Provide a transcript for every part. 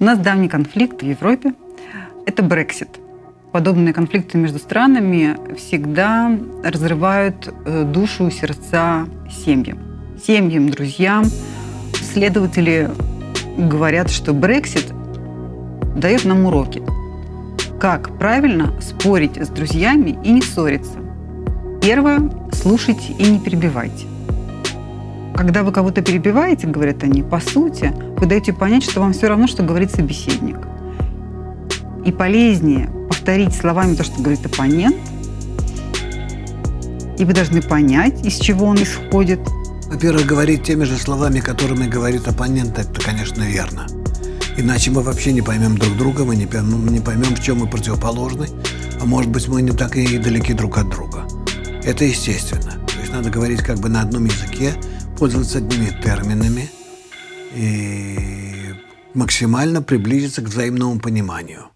У нас давний конфликт в Европе – это Брексит. Подобные конфликты между странами всегда разрывают э, душу, сердца семьям. Семьям, друзьям. Следователи говорят, что Брексит дает нам уроки. Как правильно спорить с друзьями и не ссориться. Первое – слушайте и не перебивайте. Когда вы кого-то перебиваете, говорят они, по сути, вы даете понять, что вам все равно, что говорит собеседник. И полезнее повторить словами то, что говорит оппонент, и вы должны понять, из чего он исходит. Во-первых, говорить теми же словами, которыми говорит оппонент, это, конечно, верно. Иначе мы вообще не поймем друг друга, мы не поймем, ну, не поймем, в чем мы противоположны, а может быть, мы не так и далеки друг от друга. Это естественно. То есть надо говорить как бы на одном языке, пользоваться одними терминами и максимально приблизиться к взаимному пониманию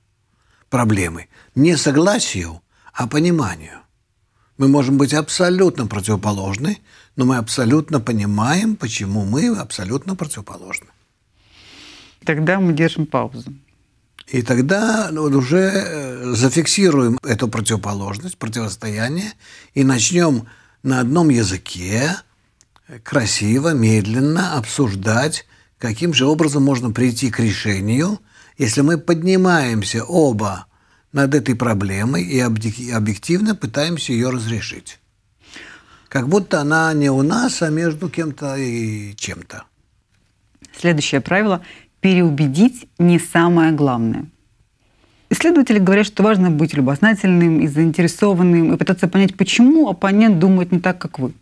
проблемы. Не согласию, а пониманию. Мы можем быть абсолютно противоположны, но мы абсолютно понимаем, почему мы абсолютно противоположны. Тогда мы держим паузу. И тогда уже э, зафиксируем эту противоположность, противостояние, и начнем на одном языке красиво, медленно обсуждать, каким же образом можно прийти к решению, если мы поднимаемся оба над этой проблемой и объективно пытаемся ее разрешить. Как будто она не у нас, а между кем-то и чем-то. Следующее правило – переубедить не самое главное. Исследователи говорят, что важно быть любознательным и заинтересованным, и пытаться понять, почему оппонент думает не так, как вы.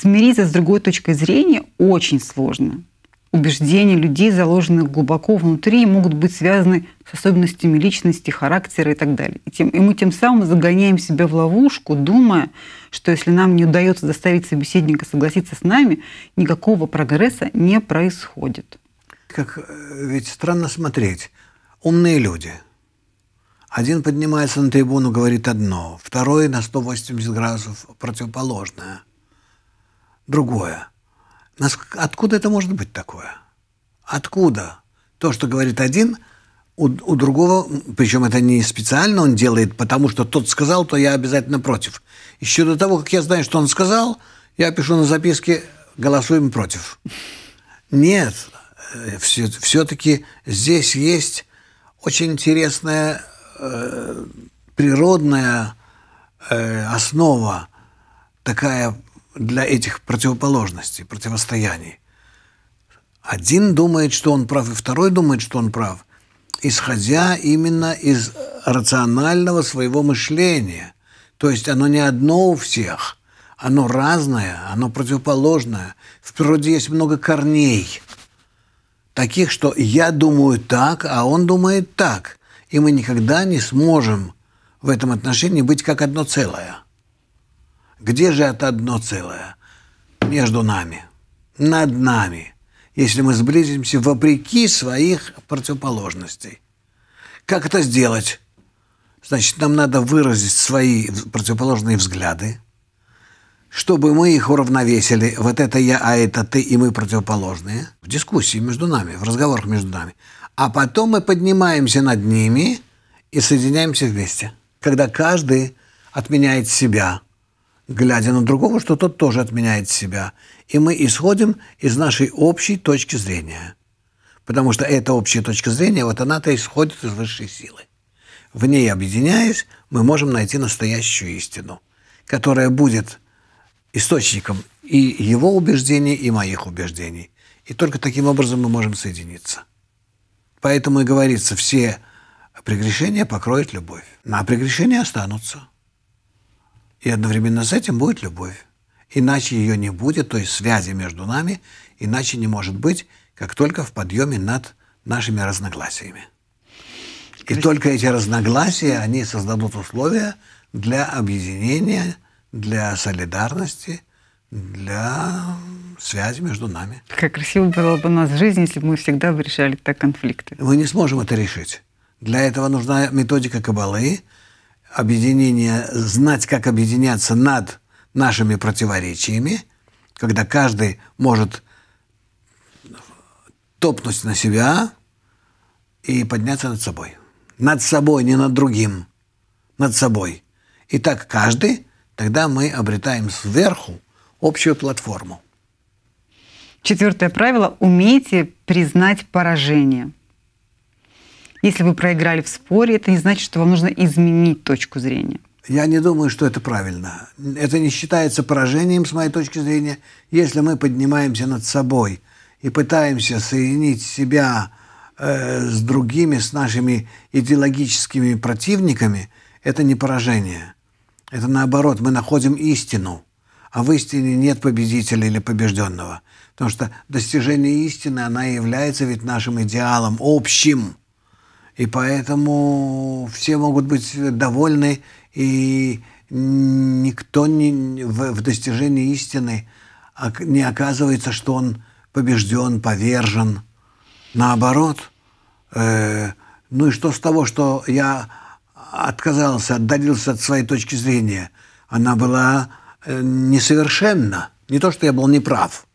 Смириться с другой точкой зрения очень сложно. Убеждения людей, заложенных глубоко внутри, могут быть связаны с особенностями личности, характера и так далее. И, тем, и мы тем самым загоняем себя в ловушку, думая, что если нам не удается заставить собеседника согласиться с нами, никакого прогресса не происходит. Как э, ведь странно смотреть. Умные люди. Один поднимается на трибуну, говорит одно, второй на 180 градусов противоположное – другое. Откуда это может быть такое? Откуда то, что говорит один, у, у другого, причем это не специально он делает, потому что тот сказал, то я обязательно против. Еще до того, как я знаю, что он сказал, я пишу на записке «голосуем против». Нет, все, э, все-таки здесь есть очень интересная э, природная э, основа, такая для этих противоположностей, противостояний. Один думает, что он прав, и второй думает, что он прав, исходя именно из рационального своего мышления. То есть оно не одно у всех, оно разное, оно противоположное. В природе есть много корней, таких, что я думаю так, а он думает так. И мы никогда не сможем в этом отношении быть как одно целое. Где же это одно целое? Между нами, над нами, если мы сблизимся вопреки своих противоположностей. Как это сделать? Значит, нам надо выразить свои противоположные взгляды, чтобы мы их уравновесили. Вот это я, а это ты, и мы противоположные. В дискуссии между нами, в разговорах между нами. А потом мы поднимаемся над ними и соединяемся вместе. Когда каждый отменяет себя – глядя на другого, что тот тоже отменяет себя. И мы исходим из нашей общей точки зрения. Потому что эта общая точка зрения, вот она-то исходит из высшей силы. В ней объединяясь, мы можем найти настоящую истину, которая будет источником и его убеждений, и моих убеждений. И только таким образом мы можем соединиться. Поэтому и говорится, все прегрешения покроет любовь. На прегрешения останутся – и одновременно с этим будет любовь. Иначе ее не будет, то есть связи между нами, иначе не может быть, как только в подъеме над нашими разногласиями. И только эти разногласия, они создадут условия для объединения, для солидарности, для связи между нами. Как красиво было бы у нас жизнь, если бы мы всегда бы решали так конфликты. Мы не сможем это решить. Для этого нужна методика Кабалы – объединение, знать, как объединяться над нашими противоречиями, когда каждый может топнуть на себя и подняться над собой. Над собой, не над другим, над собой. И так каждый, тогда мы обретаем сверху общую платформу. Четвертое правило – умейте признать поражение – если вы проиграли в споре, это не значит, что вам нужно изменить точку зрения. Я не думаю, что это правильно. Это не считается поражением, с моей точки зрения, если мы поднимаемся над собой и пытаемся соединить себя э, с другими, с нашими идеологическими противниками, это не поражение. Это наоборот, мы находим истину, а в истине нет победителя или побежденного. Потому что достижение истины, она является ведь нашим идеалом общим. И поэтому все могут быть довольны, и никто не, в, в достижении истины не оказывается, что он побежден, повержен. Наоборот, э, ну и что с того, что я отказался, отдалился от своей точки зрения? Она была э, несовершенна. Не то, что я был неправ.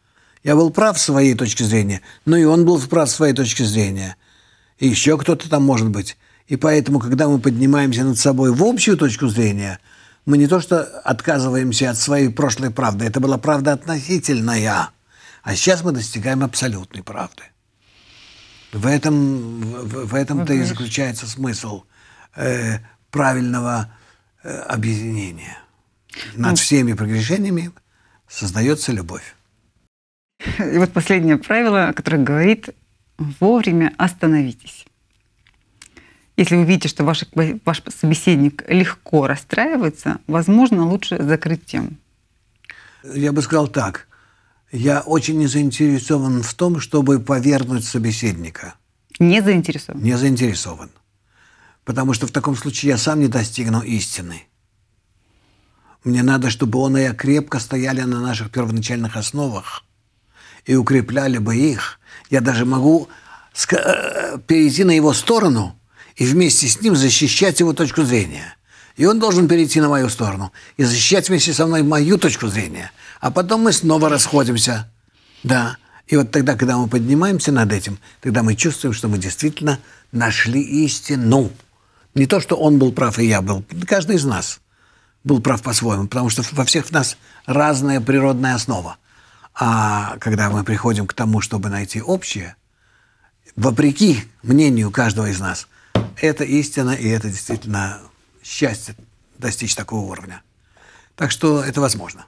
Я был прав в своей точке зрения, но и он был прав в своей точке зрения – и еще кто-то там может быть. И поэтому, когда мы поднимаемся над собой в общую точку зрения, мы не то что отказываемся от своей прошлой правды, это была правда относительная, а сейчас мы достигаем абсолютной правды. В этом, в, в этом-то и заключается смысл э, правильного э, объединения. Над ну, всеми прегрешениями создается любовь. И вот последнее правило, которое говорит вовремя остановитесь. Если вы видите, что ваш, ваш собеседник легко расстраивается, возможно, лучше закрыть тему. Я бы сказал так. Я очень не заинтересован в том, чтобы повернуть собеседника. Не заинтересован? Не заинтересован. Потому что в таком случае я сам не достигну истины. Мне надо, чтобы он и я крепко стояли на наших первоначальных основах и укрепляли бы их – я даже могу э, перейти на его сторону и вместе с ним защищать его точку зрения. И он должен перейти на мою сторону и защищать вместе со мной мою точку зрения. А потом мы снова расходимся. Да. И вот тогда, когда мы поднимаемся над этим, тогда мы чувствуем, что мы действительно нашли истину. Не то, что он был прав и я был. Каждый из нас был прав по-своему, потому что во всех нас разная природная основа. А когда мы приходим к тому, чтобы найти общее, вопреки мнению каждого из нас, это истина, и это действительно счастье достичь такого уровня. Так что это возможно.